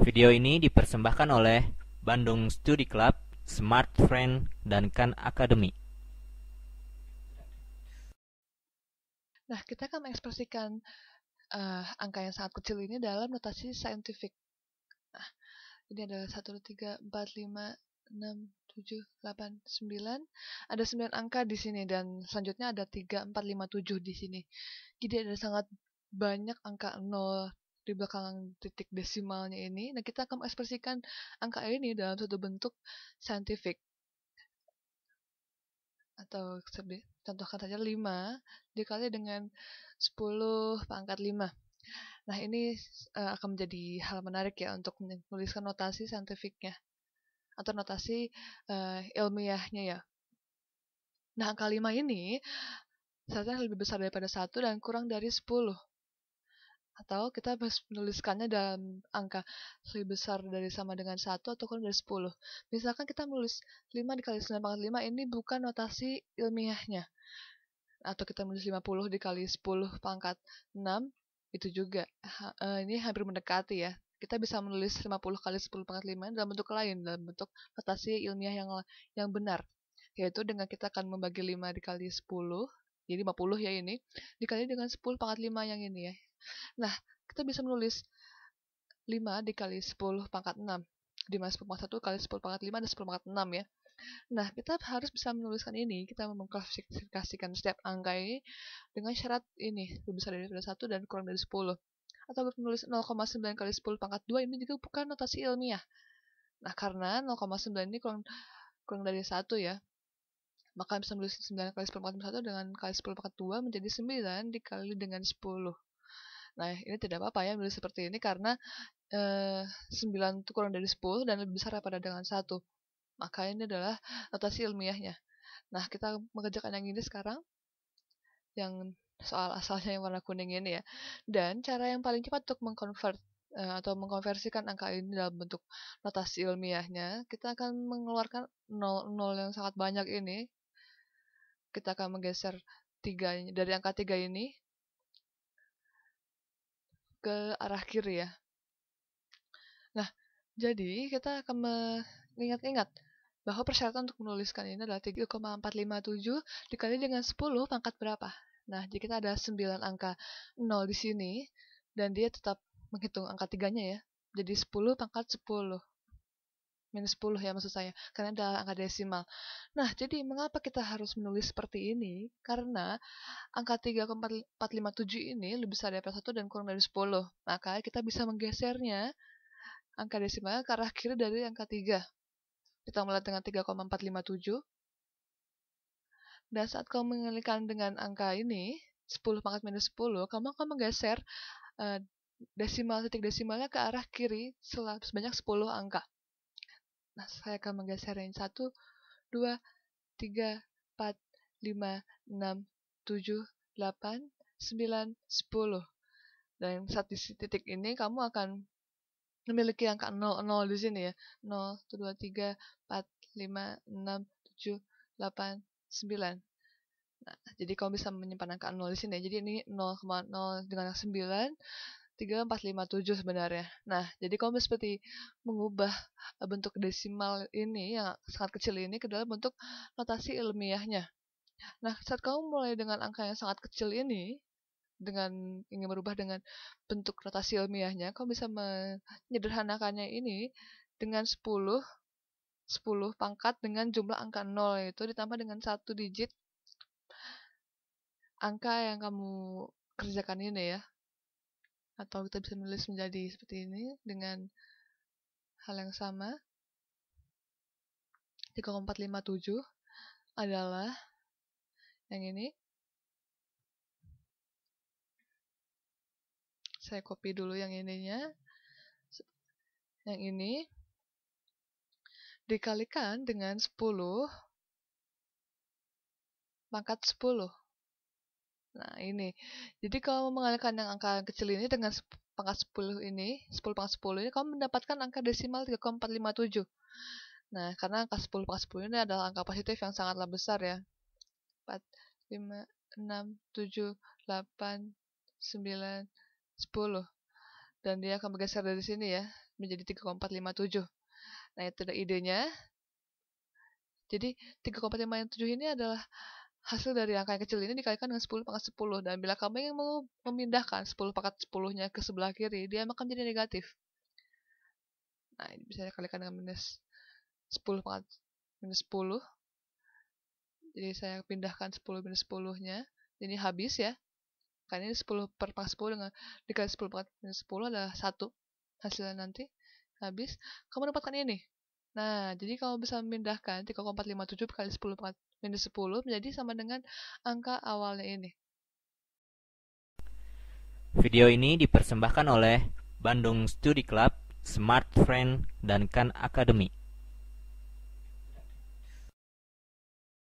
Video ini dipersembahkan oleh Bandung Study Club, Smart Friend, dan Khan Academy. Nah, kita akan mengekspresikan uh, angka yang sangat kecil ini dalam notasi scientific. Nah, ini adalah 1, 2, 3, 4, 5, 6, 7, 8, 9. Ada 9 angka di sini dan selanjutnya ada 3, 4, 5, 7 di sini. Jadi ada sangat banyak angka 0 di belakang titik desimalnya ini. Nah, kita akan ekspresikan angka ini dalam satu bentuk saintifik Atau contohkan saja 5 dikali dengan 10 pangkat 5. Nah, ini uh, akan menjadi hal menarik ya untuk menuliskan notasi saintifiknya atau notasi uh, ilmiahnya ya. Nah, angka 5 ini seharusnya lebih besar daripada 1 dan kurang dari 10 atau kita menuliskannya dalam angka lebih besar dari sama dengan 1 atau kurang dari 10. Misalkan kita menulis 5 dikali 9 pangkat 5 ini bukan notasi ilmiahnya. Atau kita menulis 50 dikali 10 pangkat 6 itu juga. Ha, eh, ini hampir mendekati ya. Kita bisa menulis 50 kali 10 pangkat 5 dalam bentuk lain, dalam bentuk notasi ilmiah yang yang benar. Yaitu dengan kita akan membagi 5 dikali 10 jadi 50 ya ini, dikali dengan 10 pangkat 5 yang ini ya, Nah, kita bisa menulis 5 dikali 10 pangkat 6. 5 10 pangkat 1 kali 10 pangkat 5 dan 10 pangkat 6 ya. Nah, kita harus bisa menuliskan ini. Kita mengklasifikasikan setiap angka ini dengan syarat ini. Lebih besar dari 1 dan kurang dari 10. Atau menulis 0,9 kali 10 pangkat 2 ini juga bukan notasi ilmiah. Nah, karena 0,9 ini kurang, kurang dari 1 ya. Maka bisa menulis 9 kali 10 pangkat 1 dengan kali 10 pangkat 2 menjadi 9 dikali dengan 10. Nah, ini tidak apa-apa ya milih seperti ini karena eh, 9 itu kurang dari 10 dan lebih besar daripada dengan 1. Maka ini adalah notasi ilmiahnya. Nah, kita mengerjakan yang ini sekarang. Yang soal asalnya yang warna kuning ini ya. Dan cara yang paling cepat untuk mengkonvert eh, atau mengkonversikan angka ini dalam bentuk notasi ilmiahnya, kita akan mengeluarkan 0 yang sangat banyak ini. Kita akan menggeser 3, dari angka 3 ini ke arah kiri ya. Nah, jadi kita akan mengingat-ingat bahwa persyaratan untuk menuliskan ini adalah 3,457 dikali dengan 10 pangkat berapa. Nah, jika kita ada 9 angka 0 di sini, dan dia tetap menghitung angka tiganya ya, jadi 10 pangkat 10 minus 10 ya maksud saya, karena ada angka desimal. Nah, jadi mengapa kita harus menulis seperti ini? Karena angka 3,457 ini lebih besar daripada 1 dan kurang dari 10. Maka kita bisa menggesernya angka desimal ke arah kiri dari angka 3. Kita mulai dengan 3,457. Dan saat kamu mengalihkan dengan angka ini, 10 pangkat minus 10, kamu akan menggeser uh, desimal titik desimalnya ke arah kiri sebanyak 10 angka. Nah, saya akan menggeser range 1, 2, 3, 4, 5, 6, 7, 8, 9, 10. Dan saat di titik ini kamu akan memiliki angka 0, 0 di sini ya. 0, 2, 3, 4, 5, 6, 7, 8, 9. Nah, jadi kamu bisa menyimpan angka 0 di sini. ya. Jadi ini 0,0 dengan 9. 3457 sebenarnya. Nah, jadi kalau seperti mengubah eh, bentuk desimal ini yang sangat kecil ini ke dalam bentuk notasi ilmiahnya. Nah, saat kamu mulai dengan angka yang sangat kecil ini, dengan ingin merubah dengan bentuk notasi ilmiahnya, kamu bisa menyederhanakannya ini dengan 10 10 pangkat dengan jumlah angka 0 itu ditambah dengan satu digit angka yang kamu kerjakan ini ya atau kita bisa menulis menjadi seperti ini dengan hal yang sama 3457 adalah yang ini saya copy dulu yang ininya yang ini dikalikan dengan 10 pangkat 10 Nah, ini. Jadi kalau mengalihkan yang angka kecil ini dengan pangkat 10 ini, 10 pangkat 10 ini, kamu mendapatkan angka desimal 3,457. Nah, karena angka 10 pangkat 10 ini adalah angka positif yang sangatlah besar ya. 4, 5, 6, 7, 8, 9, 10. Dan dia akan bergeser dari sini ya, menjadi 3,457. Nah, itu ide idenya. Jadi, 3,457 ini adalah Hasil dari angka yang kecil ini dikalikan dengan 10 pangkat 10. Dan bila kamu ingin memindahkan 10 pangkat 10-nya ke sebelah kiri, dia akan menjadi negatif. Nah, ini bisa dikalikan dengan minus 10 pangkat minus 10. Jadi saya pindahkan 10 minus 10-nya. Jadi habis ya. Karena ini 10 per pangkat 10 dengan dikali 10 pangkat minus 10 adalah 1 hasilnya nanti. Habis, kamu dapatkan ini. Nah, jadi kalau bisa memindahkan 3,457 kali 10 minus 10 menjadi sama dengan angka awalnya ini. Video ini dipersembahkan oleh Bandung Study Club, Smart Friend, dan Khan Academy.